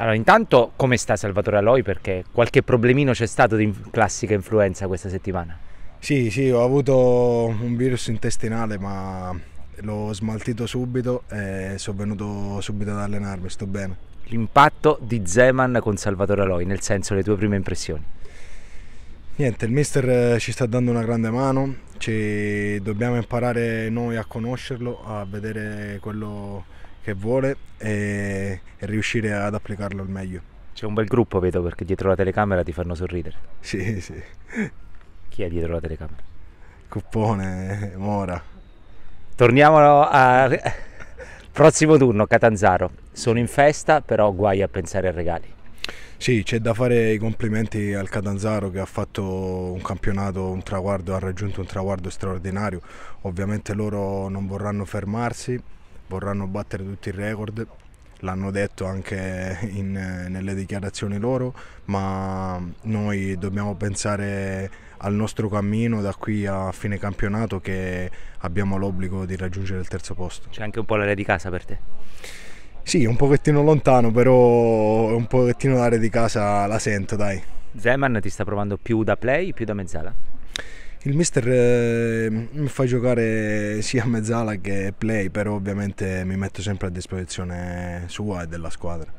Allora, intanto come sta Salvatore Aloi? Perché qualche problemino c'è stato di classica influenza questa settimana. Sì, sì, ho avuto un virus intestinale, ma l'ho smaltito subito e sono venuto subito ad allenarmi, sto bene. L'impatto di Zeman con Salvatore Aloi, nel senso le tue prime impressioni? Niente, il mister ci sta dando una grande mano, ci dobbiamo imparare noi a conoscerlo, a vedere quello che vuole e, e riuscire ad applicarlo al meglio. C'è un bel gruppo, vedo, perché dietro la telecamera ti fanno sorridere. Sì, sì. Chi è dietro la telecamera? Cuppone, Mora. Torniamo al prossimo turno, Catanzaro. Sono in festa, però guai a pensare ai regali. Sì, c'è da fare i complimenti al Catanzaro che ha fatto un campionato, un traguardo, ha raggiunto un traguardo straordinario. Ovviamente loro non vorranno fermarsi, vorranno battere tutti i record, l'hanno detto anche in, nelle dichiarazioni loro, ma noi dobbiamo pensare al nostro cammino da qui a fine campionato che abbiamo l'obbligo di raggiungere il terzo posto. C'è anche un po' l'aria di casa per te? Sì, un pochettino lontano, però un pochettino l'area di casa la sento, dai. Zeman ti sta provando più da play, più da mezzala? Il mister eh, mi fa giocare sia mezzala che play, però ovviamente mi metto sempre a disposizione sua e della squadra.